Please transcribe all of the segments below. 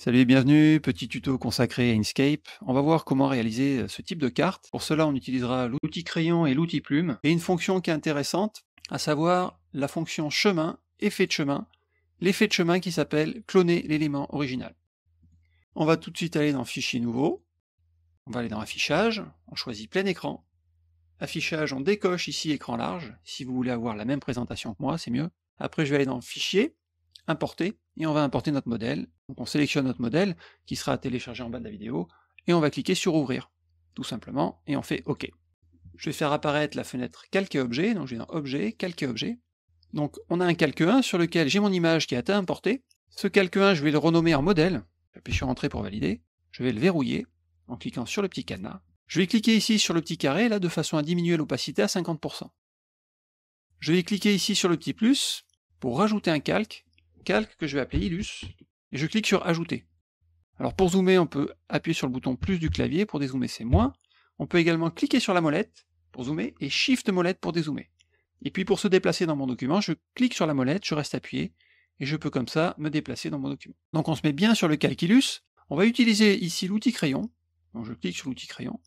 Salut et bienvenue, petit tuto consacré à Inkscape. On va voir comment réaliser euh, ce type de carte. Pour cela, on utilisera l'outil crayon et l'outil plume, et une fonction qui est intéressante, à savoir la fonction chemin, effet de chemin, l'effet de chemin qui s'appelle cloner l'élément original. On va tout de suite aller dans Fichier nouveau, on va aller dans Affichage, on choisit plein écran, Affichage, on décoche ici écran large, si vous voulez avoir la même présentation que moi, c'est mieux. Après, je vais aller dans Fichier, importer, et on va importer notre modèle. Donc on sélectionne notre modèle, qui sera téléchargé en bas de la vidéo, et on va cliquer sur ouvrir, tout simplement, et on fait OK. Je vais faire apparaître la fenêtre calque et objet, donc je vais dans objet, calque et objet. Donc on a un calque 1 sur lequel j'ai mon image qui a été importée. Ce calque 1, je vais le renommer en modèle. J'appuie sur entrée pour valider. Je vais le verrouiller en cliquant sur le petit cadenas. Je vais cliquer ici sur le petit carré, là, de façon à diminuer l'opacité à 50%. Je vais cliquer ici sur le petit plus pour rajouter un calque calque que je vais appeler Illus, et je clique sur Ajouter. Alors pour zoomer, on peut appuyer sur le bouton plus du clavier, pour dézoomer c'est moins. On peut également cliquer sur la molette pour zoomer, et Shift molette pour dézoomer. Et puis pour se déplacer dans mon document, je clique sur la molette, je reste appuyé, et je peux comme ça me déplacer dans mon document. Donc on se met bien sur le calque Illus. On va utiliser ici l'outil crayon. Donc je clique sur l'outil crayon.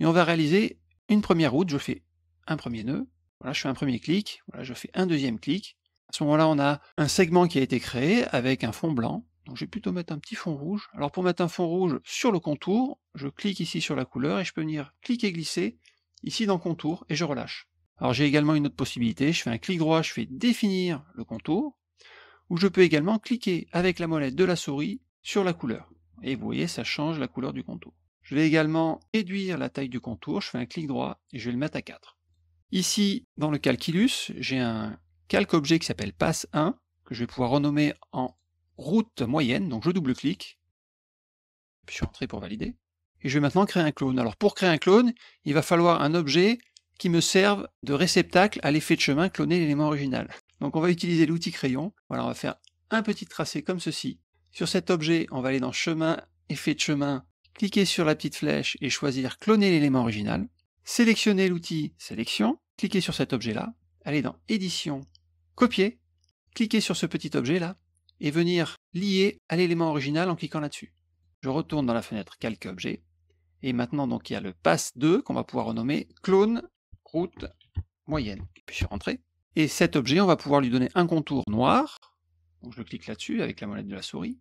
Et on va réaliser une première route. Je fais un premier nœud. Voilà, je fais un premier clic. Voilà, je fais un deuxième clic. À ce moment-là, on a un segment qui a été créé avec un fond blanc. Donc je vais plutôt mettre un petit fond rouge. Alors pour mettre un fond rouge sur le contour, je clique ici sur la couleur et je peux venir cliquer glisser ici dans contour et je relâche. Alors j'ai également une autre possibilité, je fais un clic droit, je fais définir le contour, ou je peux également cliquer avec la molette de la souris sur la couleur. Et vous voyez, ça change la couleur du contour. Je vais également réduire la taille du contour, je fais un clic droit et je vais le mettre à 4. Ici, dans le calculus, j'ai un calque objet qui s'appelle passe 1 que je vais pouvoir renommer en route moyenne, donc je double-clique, puis je suis entré pour valider, et je vais maintenant créer un clone. Alors pour créer un clone, il va falloir un objet qui me serve de réceptacle à l'effet de chemin cloner l'élément original. Donc on va utiliser l'outil crayon, voilà on va faire un petit tracé comme ceci. Sur cet objet, on va aller dans chemin, effet de chemin, cliquer sur la petite flèche et choisir cloner l'élément original, sélectionner l'outil sélection, cliquer sur cet objet là, aller dans édition, copier, cliquer sur ce petit objet là, et venir lier à l'élément original en cliquant là-dessus. Je retourne dans la fenêtre calque objet, et maintenant donc il y a le pass 2 qu'on va pouvoir renommer clone route moyenne. Puis sur entrée. Et cet objet, on va pouvoir lui donner un contour noir, donc je clique là-dessus avec la molette de la souris,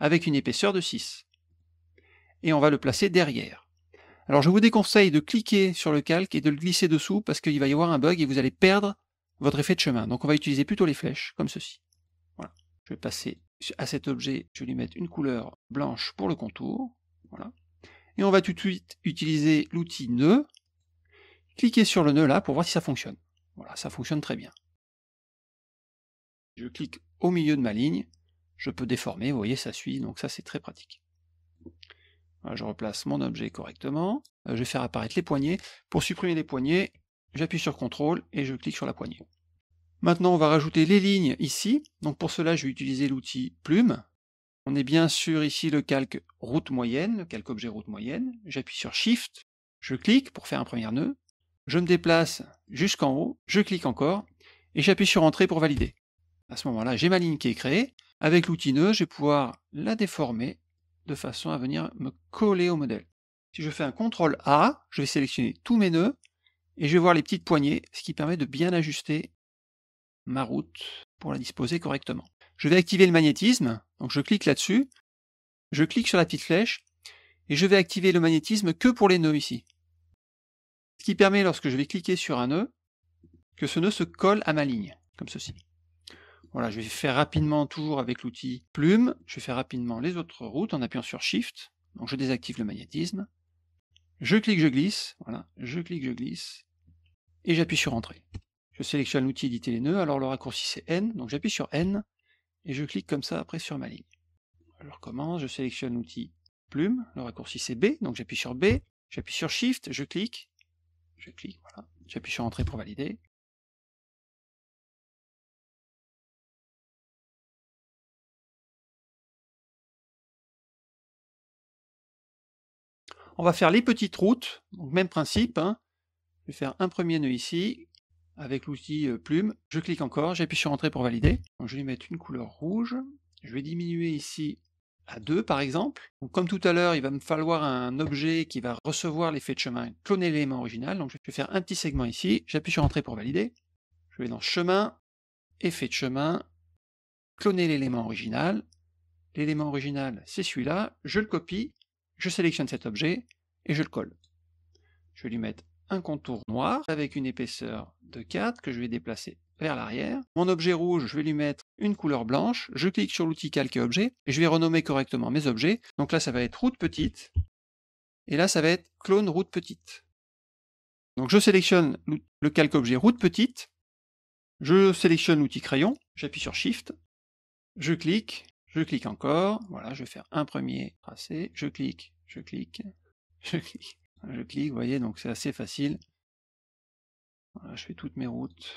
avec une épaisseur de 6. Et on va le placer derrière. Alors je vous déconseille de cliquer sur le calque et de le glisser dessous parce qu'il va y avoir un bug et vous allez perdre votre effet de chemin. Donc on va utiliser plutôt les flèches, comme ceci. Voilà. Je vais passer à cet objet, je vais lui mettre une couleur blanche pour le contour. Voilà. Et on va tout de suite utiliser l'outil nœud. Cliquez sur le nœud là pour voir si ça fonctionne. Voilà, ça fonctionne très bien. Je clique au milieu de ma ligne, je peux déformer, vous voyez, ça suit, donc ça c'est très pratique. je replace mon objet correctement. Euh, je vais faire apparaître les poignées. Pour supprimer les poignées, j'appuie sur CTRL et je clique sur la poignée. Maintenant, on va rajouter les lignes ici. Donc pour cela, je vais utiliser l'outil Plume. On est bien sûr ici le calque route moyenne, le calque objet route moyenne. J'appuie sur Shift, je clique pour faire un premier nœud. Je me déplace jusqu'en haut, je clique encore et j'appuie sur Entrée pour valider. À ce moment-là, j'ai ma ligne qui est créée. Avec l'outil nœud, je vais pouvoir la déformer de façon à venir me coller au modèle. Si je fais un CTRL A, je vais sélectionner tous mes nœuds et je vais voir les petites poignées, ce qui permet de bien ajuster ma route pour la disposer correctement. Je vais activer le magnétisme, donc je clique là-dessus, je clique sur la petite flèche, et je vais activer le magnétisme que pour les nœuds ici. Ce qui permet, lorsque je vais cliquer sur un nœud, que ce nœud se colle à ma ligne, comme ceci. Voilà, je vais faire rapidement, toujours avec l'outil plume, je vais faire rapidement les autres routes en appuyant sur Shift. Donc je désactive le magnétisme. Je clique, je glisse. Voilà, je clique, je glisse et j'appuie sur Entrée. Je sélectionne l'outil Éditer les nœuds, alors le raccourci c'est N, donc j'appuie sur N, et je clique comme ça après sur ma ligne. Alors comment je sélectionne l'outil Plume, le raccourci c'est B, donc j'appuie sur B, j'appuie sur Shift, je clique, je clique, j'appuie sur Entrée pour valider. On va faire les petites routes, donc même principe, hein. Je vais faire un premier nœud ici, avec l'outil euh, plume, je clique encore, j'appuie sur entrée pour valider. je vais mettre une couleur rouge, je vais diminuer ici à 2 par exemple. comme tout à l'heure, il va me falloir un objet qui va recevoir l'effet de chemin, cloner l'élément original. Donc je vais faire un petit segment ici, j'appuie sur entrée pour valider. Je vais dans chemin, effet de chemin, cloner l'élément original. L'élément original, c'est celui-là, je le copie, je sélectionne cet objet et je le colle. Je vais lui mettre un contour noir avec une épaisseur de 4 que je vais déplacer vers l'arrière. Mon objet rouge, je vais lui mettre une couleur blanche. Je clique sur l'outil calque objet et je vais renommer correctement mes objets. Donc là, ça va être route petite. Et là, ça va être clone route petite. Donc je sélectionne le calque objet route petite. Je sélectionne l'outil crayon. J'appuie sur Shift. Je clique. Je clique encore. Voilà, je vais faire un premier tracé. Je clique. Je clique. Je clique. Je clique, vous voyez, donc c'est assez facile. je fais toutes mes routes.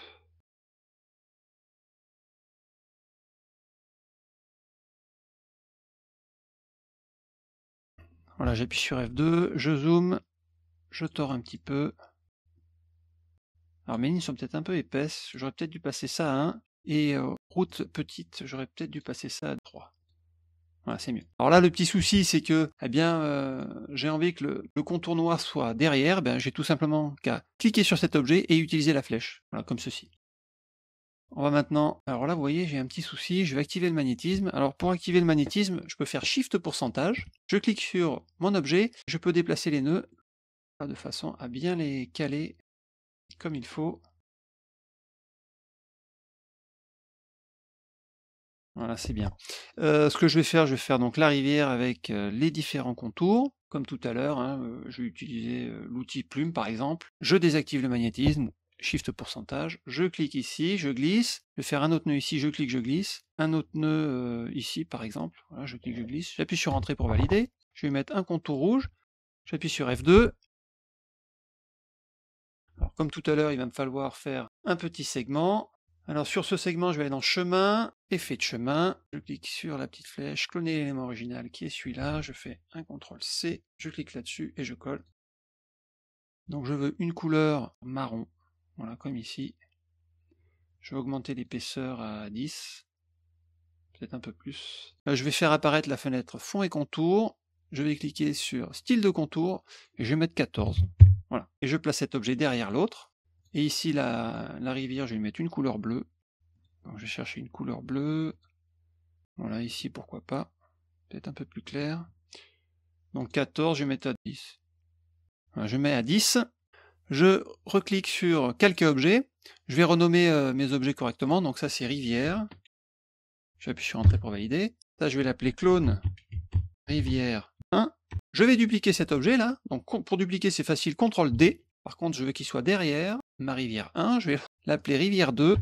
Voilà, j'appuie sur F2, je zoome, je tords un petit peu. Alors mes lignes sont peut-être un peu épaisses, j'aurais peut-être dû passer ça à 1, et euh, route petite, j'aurais peut-être dû passer ça à 3 mieux. Alors là, le petit souci, c'est que, eh bien, euh, j'ai envie que le, contour noir soit derrière. Ben, j'ai tout simplement qu'à cliquer sur cet objet et utiliser la flèche. comme ceci. On va maintenant... Alors là, vous voyez, j'ai un petit souci. Je vais activer le magnétisme. Alors pour activer le magnétisme, je peux faire Shift pourcentage. Je clique sur mon objet. Je peux déplacer les nœuds de façon à bien les caler comme il faut. Voilà, c'est bien. ce que je vais faire, je vais faire donc la rivière avec les différents contours. Comme tout à l'heure, hein, je vais utiliser l'outil plume par exemple. Je désactive le magnétisme, Shift pourcentage, je clique ici, je glisse, je vais faire un autre nœud ici, je clique, je glisse, un autre nœud ici par exemple, je clique, je glisse, j'appuie sur Entrée pour valider, je vais mettre un contour rouge, j'appuie sur F2, comme tout à l'heure, il va me falloir faire un petit segment, alors sur ce segment, je vais aller dans chemin, effet de chemin, je clique sur la petite flèche, cloner l'élément original qui est celui-là, je fais un CTRL C, je clique là-dessus et je colle. Donc je veux une couleur marron, voilà comme ici. Je vais augmenter l'épaisseur à 10, peut-être un peu plus. Euh, je vais faire apparaître la fenêtre fond et contour, je vais cliquer sur style de contour et je vais mettre 14. Voilà. Et je place cet objet derrière l'autre. Et ici, la, rivière, je vais lui mettre une couleur bleue. je vais chercher une couleur bleue. Voilà, ici, pourquoi pas. Peut-être un peu plus clair. Donc 14, je vais mettre à 10. je mets à 10. Je reclique sur quelques objet. Je vais renommer euh, mes objets correctement. Donc ça, c'est rivière. Je vais appuyer sur Entrée pour valider. Ça, je vais l'appeler clone rivière 1. Je vais dupliquer cet objet là. Donc pour dupliquer, c'est facile. CTRL D. Par contre, je veux qu'il soit derrière ma rivière 1, je vais l'appeler rivière 2,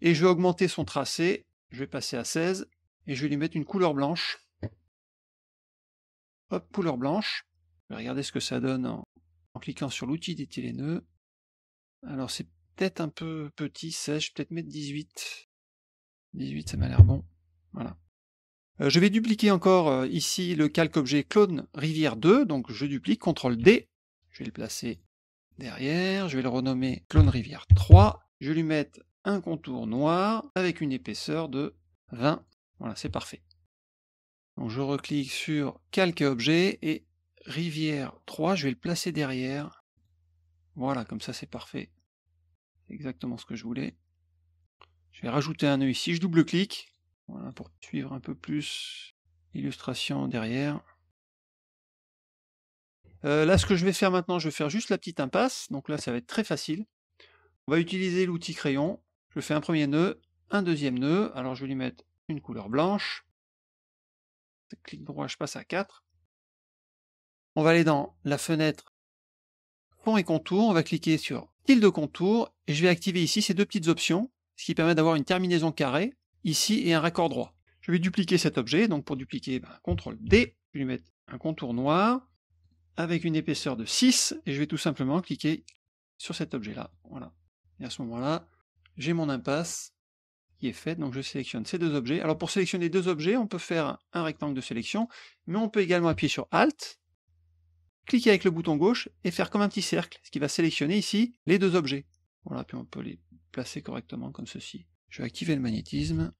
et je vais augmenter son tracé, je vais passer à 16, et je vais lui mettre une couleur blanche. Hop, couleur blanche. Je vais regarder ce que ça donne en, cliquant sur l'outil d'étirer les nœuds. Alors c'est peut-être un peu petit, 16, je vais peut-être mettre 18. 18, ça m'a l'air bon. Voilà. Euh, je vais dupliquer encore euh, ici le calque objet clone rivière 2, donc je duplique, CTRL D, je vais le placer derrière, je vais le renommer Clone Rivière 3, je vais lui mettre un contour noir avec une épaisseur de 20, voilà c'est parfait. Donc je reclique sur Calque objet et Rivière 3, je vais le placer derrière, voilà comme ça c'est parfait, C'est exactement ce que je voulais. Je vais rajouter un nœud ici, je double-clique, pour suivre un peu plus l'illustration derrière. Euh, là, ce que je vais faire maintenant, je vais faire juste la petite impasse. Donc là, ça va être très facile. On va utiliser l'outil crayon. Je fais un premier nœud, un deuxième nœud. Alors, je vais lui mettre une couleur blanche. Clic droit, je passe à 4. On va aller dans la fenêtre fond et contour. On va cliquer sur de contour. Et je vais activer ici ces deux petites options, ce qui permet d'avoir une terminaison carrée ici et un raccord droit. Je vais dupliquer cet objet. Donc pour dupliquer, un ben, CTRL D. Je vais lui mettre un contour noir avec une épaisseur de 6 et je vais tout simplement cliquer sur cet objet-là. Voilà. Et à ce moment-là, j'ai mon impasse qui est faite, donc je sélectionne ces deux objets. Alors pour sélectionner deux objets, on peut faire un rectangle de sélection, mais on peut également appuyer sur Alt, cliquer avec le bouton gauche et faire comme un petit cercle, ce qui va sélectionner ici les deux objets. Voilà, puis on peut les placer correctement comme ceci. Je vais activer le magnétisme.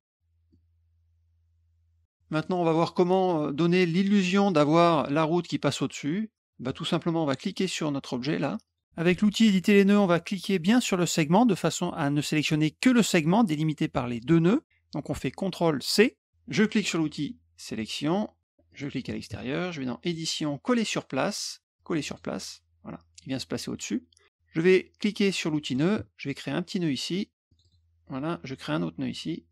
Maintenant, on va voir comment euh, donner l'illusion d'avoir la route qui passe au-dessus. Bah, tout simplement, on va cliquer sur notre objet là. Avec l'outil éditer les nœuds, on va cliquer bien sur le segment de façon à ne sélectionner que le segment délimité par les deux nœuds. Donc on fait CTRL C, je clique sur l'outil sélection, je clique à l'extérieur, je vais dans édition, coller sur place, coller sur place, voilà, il vient se placer au-dessus. Je vais cliquer sur l'outil nœud, je vais créer un petit nœud ici, voilà, je crée un autre nœud ici,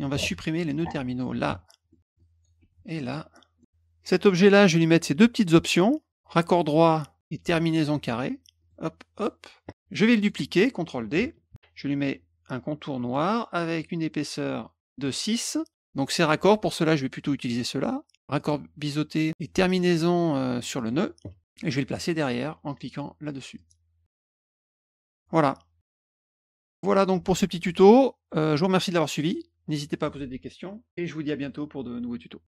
et on va supprimer les nœuds terminaux là et là. Cet objet-là, je vais lui mettre ces deux petites options, raccord droit et terminaison carré. Hop, hop. Je vais le dupliquer, CTRL D. Je lui mets un contour noir avec une épaisseur de 6. Donc ces raccords, pour cela, je vais plutôt utiliser cela. Raccord biseauté et terminaison euh, sur le nœud. Et je vais le placer derrière en cliquant là-dessus. Voilà. Voilà donc pour ce petit tuto. Euh, je vous remercie de l'avoir suivi. N'hésitez pas à poser des questions. Et je vous dis à bientôt pour de nouveaux tutos.